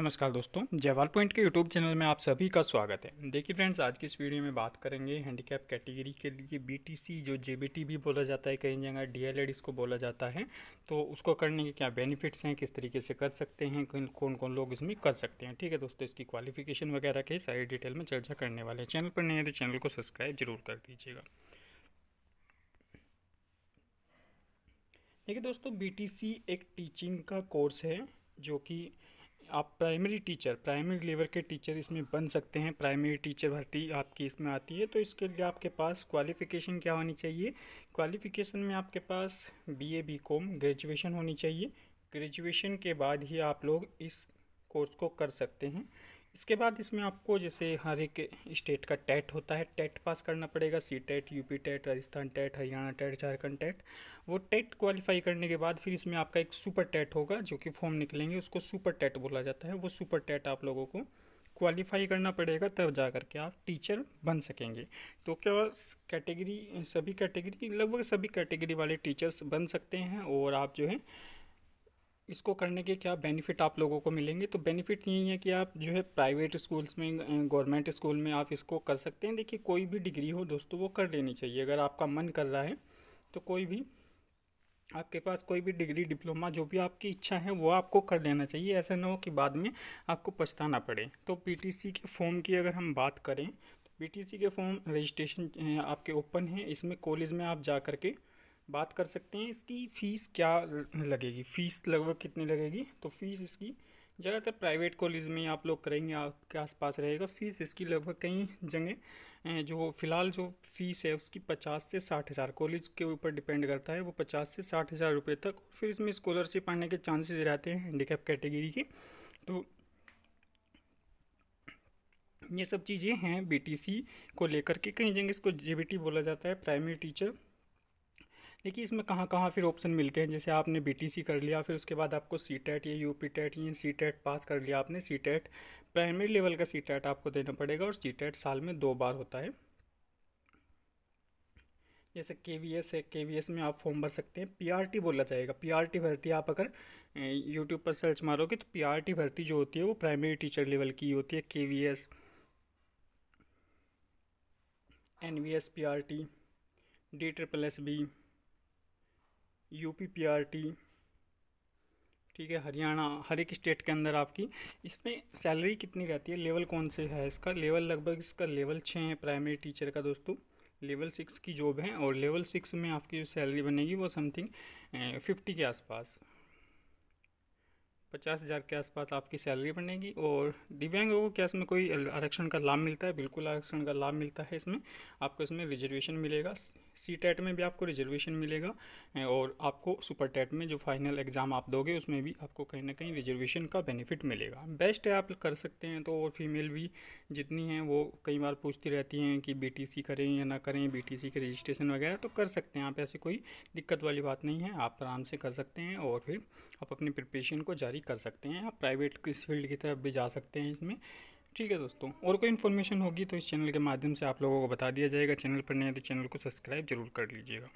नमस्कार दोस्तों जयवाल पॉइंट के यूट्यूब चैनल में आप सभी का स्वागत है देखिए फ्रेंड्स आज की इस वीडियो में बात करेंगे हैंडीकैप कैटेगरी के लिए बीटीसी जो जेबीटी भी बोला जाता है कहीं जगह डीएलएड इसको बोला जाता है तो उसको करने के क्या बेनिफिट्स हैं किस तरीके से कर सकते हैं कौन कौन लोग इसमें कर सकते हैं ठीक है दोस्तों इसकी क्वालिफिकेशन वगैरह के सारी डिटेल में चर्चा करने वाले हैं चैनल पर नहीं है तो चैनल को सब्सक्राइब जरूर कर दीजिएगा देखिए दोस्तों बी एक टीचिंग का कोर्स है जो कि आप प्राइमरी टीचर प्राइमरी लेवल के टीचर इसमें बन सकते हैं प्राइमरी टीचर भर्ती आपकी इसमें आती है तो इसके लिए आपके पास क्वालिफ़िकेशन क्या होनी चाहिए क्वालिफ़िकेशन में आपके पास B A B com graduation होनी चाहिए ग्रेजुएशन के बाद ही आप लोग इस कोर्स को कर सकते हैं इसके बाद इसमें आपको जैसे हर एक स्टेट का टेट होता है टेट पास करना पड़ेगा C TET UP TET Rajasthan TET Haryana TET Jharkhand TET वो टेट क्वालिफाई करने के बाद फिर इसमें आपका एक सुपर टेट होगा जो कि फॉर्म निकलेंगे उसको सुपर टेट बोला जाता है वो सुपर टेट आप लोगों को क्वालिफाई करना पड़ेगा तब जा कर के आप टीचर बन सकेंगे तो क्या कैटेगरी सभी कैटेगरी लगभग सभी कैटेगरी वाले टीचर्स बन सकते हैं और आप जो है इसको करने के क्या बेनिफिट आप लोगों को मिलेंगे तो बेनिफिट यही है कि आप जो है प्राइवेट स्कूल्स में गवर्नमेंट स्कूल में आप इसको कर सकते हैं देखिए कोई भी डिग्री हो दोस्तों वो कर लेनी चाहिए अगर आपका मन कर रहा है तो कोई भी आपके पास कोई भी डिग्री डिप्लोमा जो भी आपकी इच्छा है वो आपको कर लेना चाहिए ऐसा ना हो कि बाद में आपको पछताना पड़े तो पीटीसी के फॉर्म की अगर हम बात करें तो पीटीसी के फॉर्म रजिस्ट्रेशन आपके ओपन है इसमें कॉलेज में आप जा कर के बात कर सकते हैं इसकी फ़ीस क्या लगेगी फ़ीस लगभग कितनी लगेगी तो फ़ीस इसकी ज़्यादातर प्राइवेट कॉलेज में आप लोग करेंगे आपके आसपास रहेगा फ़ीस इसकी लगभग कई जगह जो फ़िलहाल जो फ़ीस है उसकी पचास से साठ हज़ार कॉलेज के ऊपर डिपेंड करता है वो पचास से साठ हज़ार रुपये तक फिर इसमें स्कॉलरशिप आने के चांसेस रहते हैं हैंडीकैप कैटेगरी के तो ये सब चीज़ें हैं बी को लेकर के कई जगह इसको जे बोला जाता है प्राइमरी टीचर देखिए इसमें कहाँ कहाँ फिर ऑप्शन मिलते हैं जैसे आपने बीटीसी कर लिया फिर उसके बाद आपको सी टेट e या यू पी टेट या सी टेट पास कर लिया आपने सी टेट प्राइमरी लेवल का सी टेट e आपको देना पड़ेगा और सी टेट e साल में दो बार होता है जैसे के वी एस है के वी एस में आप फॉर्म भर सकते हैं पी आर टी बोला जाएगा पी आर टी भर्ती आप अगर यूट्यूब पर सर्च मारोगे तो पी आर टी भर्ती जो होती है वो प्राइमरी टीचर लेवल की होती है K V S N V S P R T D triple S B UP PRT ठीक है हरियाणा हर एक स्टेट के अंदर आपकी इसमें सैलरी कितनी रहती है लेवल कौन से है इसका लेवल लगभग इसका लेवल छः है प्राइमरी टीचर का दोस्तों लेवल सिक्स की जॉब है और लेवल सिक्स में आपकी जो सैलरी बनेगी वो समथिंग फिफ्टी के आसपास पचास हज़ार के आसपास आपकी सैलरी बनेगी और दिव्यांगों को क्या इसमें कोई आरक्षण का लाभ मिलता है बिल्कुल आरक्षण का लाभ मिलता है इसमें आपको इसमें रिजर्वेशन मिलेगा सी टेट में भी आपको रिजर्वेशन मिलेगा और आपको सुपर टेट में जो फाइनल एग्ज़ाम आप दोगे उसमें भी आपको कहीं ना कहीं रिजर्वेशन का बेनिफिट मिलेगा बेस्ट है आप कर सकते हैं तो और फीमेल भी जितनी हैं वो कई बार पूछती रहती हैं कि बी करें या ना करें बी के रजिस्ट्रेशन वगैरह तो कर सकते हैं आप ऐसी कोई दिक्कत वाली बात नहीं है आप आराम से कर सकते हैं और फिर आप अपनी प्रिपरेशन को जारी कर सकते हैं आप प्राइवेट किस फील्ड की तरफ भी जा सकते हैं इसमें ठीक है दोस्तों और कोई इन्फॉर्मेशन होगी तो इस चैनल के माध्यम से आप लोगों को बता दिया जाएगा चैनल पर नहीं है तो चैनल को सब्सक्राइब जरूर कर लीजिएगा